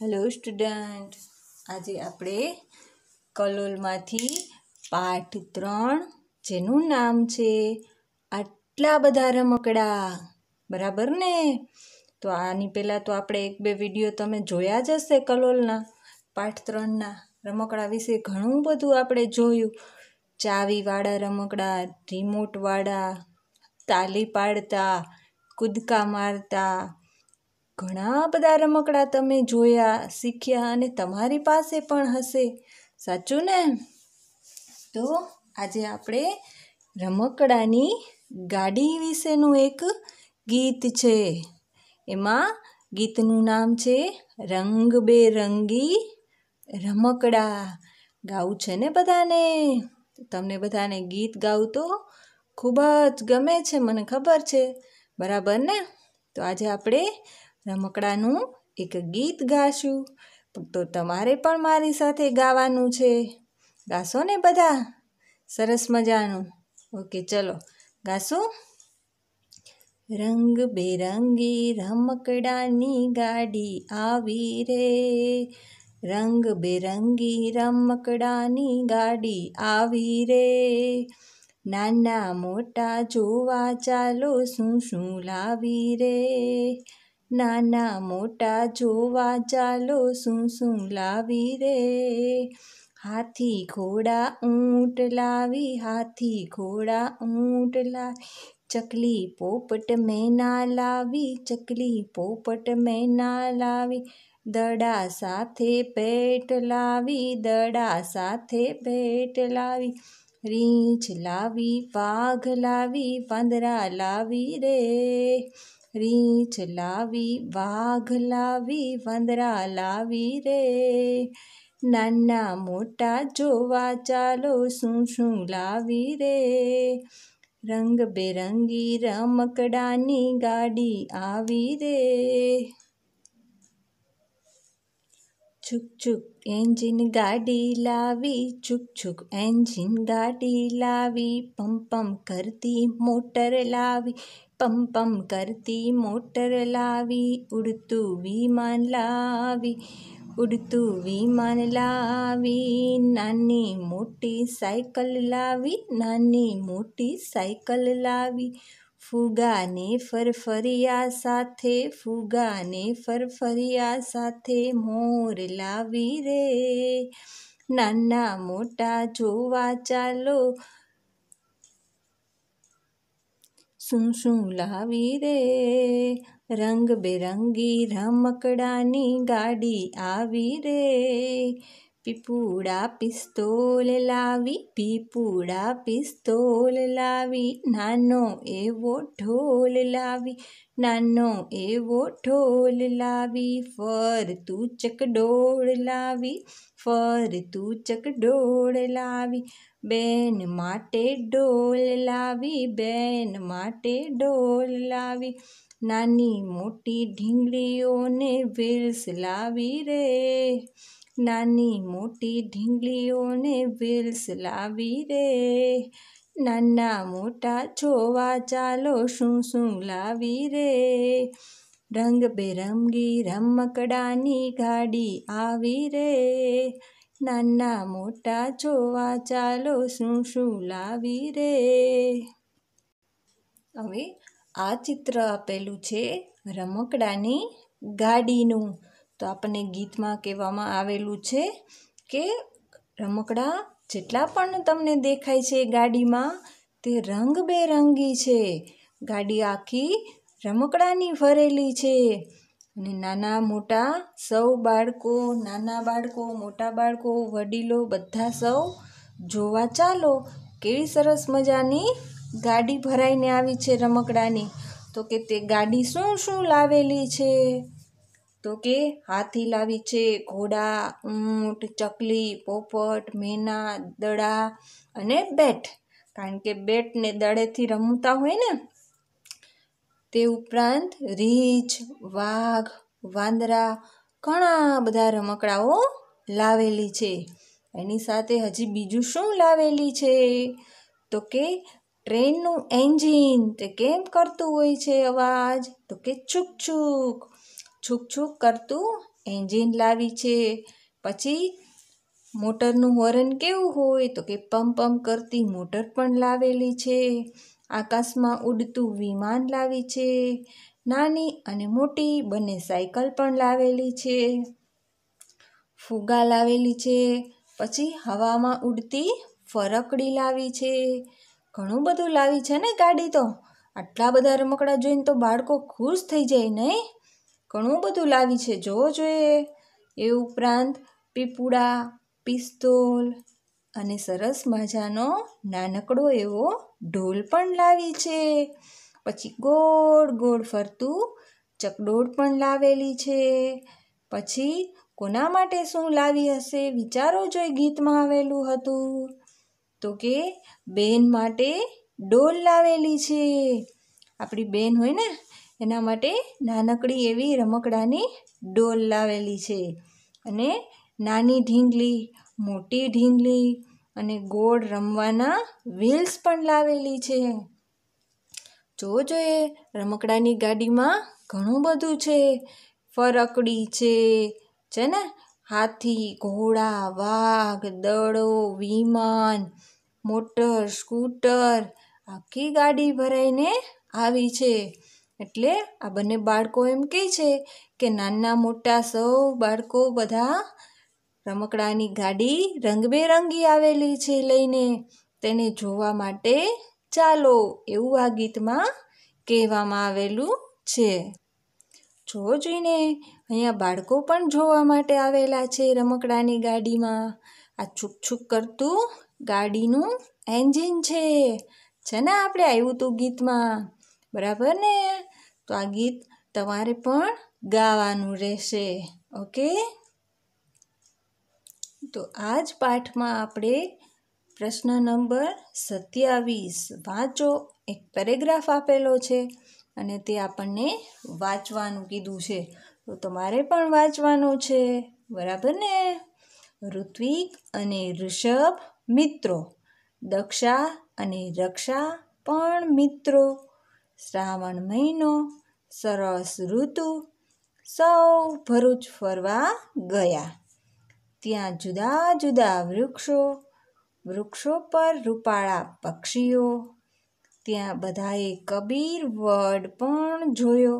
hello student આજે આપણે કલોલમાંથી પાઠ ત્રણ જેનું નામ છે આટલા બધા રમકડા બરાબર ને તો આની પહેલાં તો આપણે એક બે વિડીયો તમે જોયા જ હશે કલોલના પાઠ ત્રણના રમકડા વિશે ઘણું બધું આપણે જોયું ચાવીવાળા રમકડા રિમોટવાળા તાલી પાડતા કૂદકા મારતા ઘણા બધા રમકડા તમે જોયા શીખ્યા અને તમારી પાસે પણ હશે સાચું ને તો આજે આપણે રમકડાની ગાડી વિશેનું એક ગીત છે એમાં ગીતનું નામ છે રંગબેરંગી રમકડા ગાવું છે ને બધાને તમને બધાને ગીત ગાવું તો ખૂબ જ ગમે છે મને ખબર છે બરાબર ને તો આજે આપણે રમકડાનું એક ગીત ગાશું તો તમારે પણ મારી સાથે ગાવાનું છે ગાશો ને બધા સરસ મજાનું ઓકે ચલો ગાશું રંગ બેરંગી રમકડાની ગાડી આવી રે રંગ બેરંગી રમકડાની ગાડી આવી રે નાના મોટા જોવા ચાલો શું શું લાવી રે નાના મોટા જોવા ચાલો શું શું લાવી રે હાથી ઘોડા ઊંટ લાવી હાથી ઘોડા ઊંટ લાવી ચકલી પોપટ મેના લાવી ચકલી પોપટ મેના લાવી દડા સાથે પેટ લાવી દડા સાથે પેટ લાવી રીંછ લાવી વાઘ લાવી પાંદરા લાવી રે રીંછ લાવી વાઘ લાવી વંદરા લાવી રે નાના મોટા જોવા ચાલો શું શું લાવી રે રંગબેરંગી રમકડાની ગાડી આવી રે છુક છુક એન્જિન ગાડી લાવી છુક છુક એન્જિન ગાડી લાવી પમ પમ કરતી મોટર લાવી પમ પમ કરતી મોટર લાવી ઉડતું વિમાન લાવી ઉડતું વિમાન લાવી નાની મોટી સાયકલ લાવી નાની મોટી સાયકલ લાવી ફુગાને ફરફરિયા સાથે ફુગાને ફરફરિયા સાથે મોર લાવી રે નાના મોટા જોવા ચાલો શું શું લાવી રે રંગબેરંગી રમકડાની ગાડી આવી રે પીપુડા પિસ્તોલ લાવી પીપુડા પિસ્તોલ લાવી નાનો એવો ઢોલ લાવી નાનો એવો ઢોલ લાવી ફરતું ચકડોળ લાવી ફરતું ચકડોળ લાવી બેન માટે ડોલ લાવી બેન માટે ડોલ લાવી નાની મોટી ઢીંગળીઓને વિલ્સ લાવી રે નાની મોટી ઢીંગલીઓને વ્હીલ્સ લાવી રે નાના મોટા જોવા ચાલો શું શું લાવી રે રંગબેરંગી રમકડાની ગાડી આવી રે નાના મોટા જોવા ચાલો શું શું લાવી રે હવે આ ચિત્ર આપેલું છે રમકડાની ગાડીનું તો આપણને ગીતમાં કહેવામાં આવેલું છે કે રમકડા જેટલા પણ તમને દેખાય છે ગાડીમાં તે રંગબેરંગી છે ગાડી આખી રમકડાની ભરેલી છે અને નાના મોટા સૌ બાળકો નાના બાળકો મોટા બાળકો વડીલો બધા સૌ જોવા ચાલો કેવી સરસ મજાની ગાડી ભરાઈને આવી છે રમકડાની તો કે તે ગાડી શું શું લાવેલી છે તો કે હાથી લાવી છે ઘોડા ઊંટ ચકલી પોપટ મેના દડા અને બેટ કારણ કે બેટને દડેથી રમતા હોય ને તે ઉપરાંત રીંછ વાઘ વાંદરા ઘણા બધા રમકડાઓ લાવેલી છે એની સાથે હજી બીજું શું લાવેલી છે તો કે ટ્રેનનું એન્જિન તે કેમ કરતું હોય છે અવાજ તો કે છુક છુક છૂક છૂક કરતું એન્જિન લાવી છે પછી મોટરનું હોર્ન કેવું હોય તો કે પમ પંપ કરતી મોટર પણ લાવેલી છે આકાશમાં ઉડતું વિમાન લાવી છે નાની અને મોટી બંને સાયકલ પણ લાવેલી છે ફુગા લાવેલી છે પછી હવામાં ઉડતી ફરકડી લાવી છે ઘણું બધું લાવી છે ને ગાડી તો આટલા બધા રમકડા જોઈને તો બાળકો ખુશ થઈ જાય નહીં ઘણું બધું લાવી છે જોવો જોઈએ એ ઉપરાંત પીપુડા પિસ્તોલ અને સરસ મજાનો નાનકડો એવો ઢોલ પણ લાવી છે પછી ગોળ ગોળ ફરતું ચકડોળ પણ લાવેલી છે પછી કોના માટે શું લાવી હશે વિચારો જોઈ ગીતમાં આવેલું હતું તો કે બેન માટે ડોલ લાવેલી છે આપણી બેન હોય ને એના માટે નાનકડી એવી રમકડાની ડોલ લાવેલી છે અને નાની ઢીંગલી મોટી ઢીંગલી અને ગોળ રમવાના વ્હીલ્સ પણ લાવેલી છે જોવો જોઈએ રમકડાની ગાડીમાં ઘણું બધું છે ફરકડી છે છે ને હાથી ઘોડા વાઘ દડો વિમાન મોટર સ્કૂટર આખી ગાડી ભરાઈને આવી છે એટલે આ બંને બાળકો એમ કહે છે કે નાના મોટા સૌ બાળકો બધા રમકડાની ગાડી રંગબેરંગી આવેલી છે લઈને તેને જોવા માટે ચાલો એવું આ ગીતમાં કહેવામાં આવેલું છે જો જોઈને અહીંયા બાળકો પણ જોવા માટે આવેલા છે રમકડાની ગાડીમાં આ છૂક કરતું ગાડીનું એન્જિન છે છે ને આપણે આવ્યું તું ગીતમાં બરાબર ને તો આ ગીત તમારે પણ ગાવાનું રહેશે ઓકે તો આ જ પાઠમાં આપણે પ્રશ્ન નંબર સત્યાવીસ વાંચો એક પેરેગ્રાફ આપેલો છે અને તે આપણને વાંચવાનું કીધું છે તો તમારે પણ વાંચવાનું છે બરાબર ને ઋત્વિક અને ઋષભ મિત્રો દક્ષા અને રક્ષા પણ મિત્રો શ્રાવણ મહિનો સરસ ઋતુ સૌ ભરૂચ ફરવા ગયા ત્યાં જુદા જુદા વૃક્ષો વૃક્ષો પર રૂપાળા પક્ષીઓ ત્યાં બધાએ કબીર વડ પણ જોયો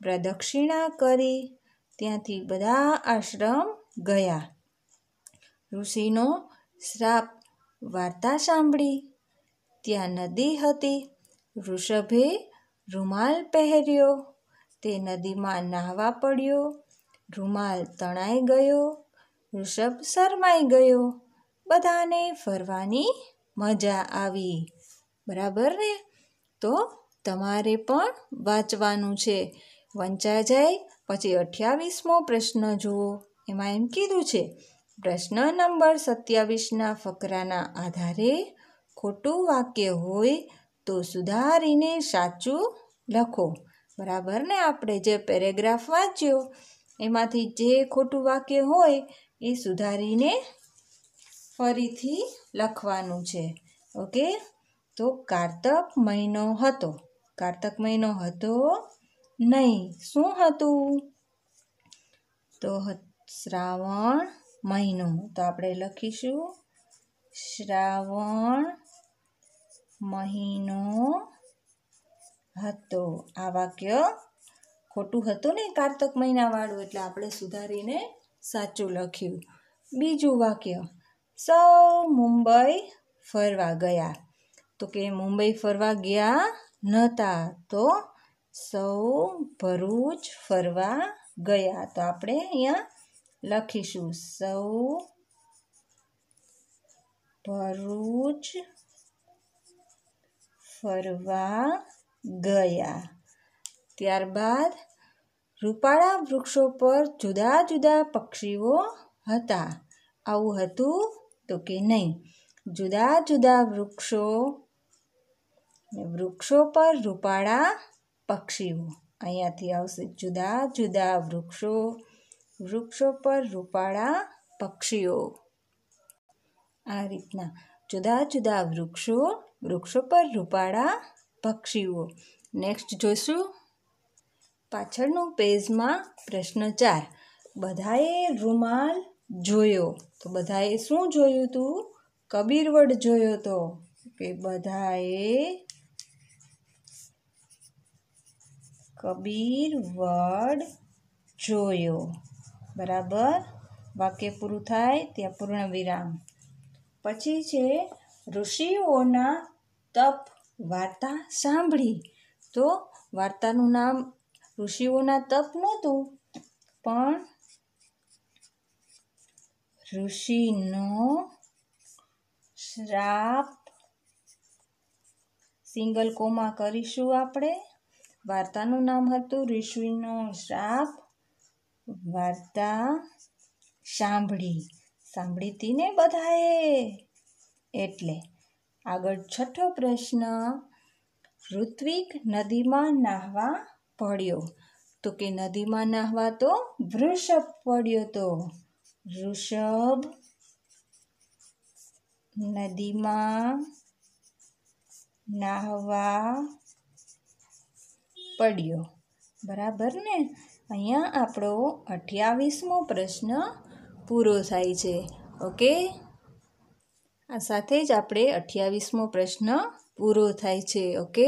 પ્રદક્ષિણા કરી ત્યાંથી બધા આશ્રમ ગયા ઋષિનો શ્રાપ વાર્તા સાંભળી ત્યાં નદી હતી વૃષભે રૂમાલ પહેર્યો તે નદીમાં નાહવા પડ્યો રૂમાલ તણાઈ ગયો વૃષભ શરમાઈ ગયો બધાને ફરવાની મજા આવી બરાબર ને તો તમારે પણ વાંચવાનું છે વંચા જાય પછી અઠ્યાવીસમો પ્રશ્ન જુઓ એમાં એમ કીધું છે પ્રશ્ન નંબર સત્યાવીસના ફકરાના આધારે ખોટું વાક્ય હોય તો સુધારીને સાચું લખો બરાબર ને આપણે જે પેરેગ્રાફ વાંચ્યો એમાંથી જે ખોટું વાક્ય હોય એ સુધારીને ફરીથી લખવાનું છે ઓકે તો કારતક મહિનો હતો કારતક મહિનો હતો નહીં શું હતું તો શ્રાવણ મહિનો તો આપણે લખીશું શ્રાવણ મહિનો હતો આ વાક્ય ખોટું હતું ને કારતક મહિનાવાળું એટલે આપણે સુધારીને સાચું લખ્યું બીજું વાક્ય સૌ મુંબઈ ફરવા ગયા તો કે મુંબઈ ફરવા ગયા નહોતા તો સૌ ભરૂચ ફરવા ગયા તો આપણે અહીંયા લખીશું સૌ ભરૂચ ફરવા ગયા ત્યારબાદ રૂપાળા વૃક્ષો પર જુદા જુદા પક્ષીઓ હતા આવું હતું તો કે નહીં જુદા જુદા વૃક્ષો વૃક્ષો પર રૂપાળા પક્ષીઓ અહીંયાથી આવશે જુદા જુદા વૃક્ષો વૃક્ષો પર રૂપાળા પક્ષીઓ આ રીતના જુદા જુદા વૃક્ષો વૃક્ષો પર રૂપાળા પક્ષીઓ નેક્સ્ટ જોઈશું પાછળનું પેજમાં પ્રશ્ન ચાર બધાએ રૂમાલ જોયો તો બધાએ શું જોયું હતું કબીરવડ જોયો તો કે બધાએ કબીરવડ જોયો બરાબર વાક્ય પૂરું થાય ત્યાં પૂર્ણ વિરામ પછી છે ઋષિઓના તપ વાર્તા સાંભળી તો વાર્તાનું નામ ઋષિઓના તપ નહોતું પણ ઋષિનો શ્રાપ સિંગલ કોમા કરીશું આપણે વાર્તાનું નામ હતું ઋષિનો શ્રાપ વાર્તા સાંભળી સાંભળી હતી ને બધાએ એટલે આગળ છઠ્ઠો પ્રશ્ન ઋત્વિક નદીમાં નાહવા પડ્યો તો કે નદીમાં નાહવા તો વૃષભ પડ્યો તો વૃષભ નદીમાં નાહવા પડ્યો બરાબર ને અહીંયા આપણો અઠ્યાવીસમો પ્રશ્ન પૂરો થાય છે ઓકે આ સાથે જ આપણે અઠ્યાવીસમો પ્રશ્ન પૂરો થાય છે ઓકે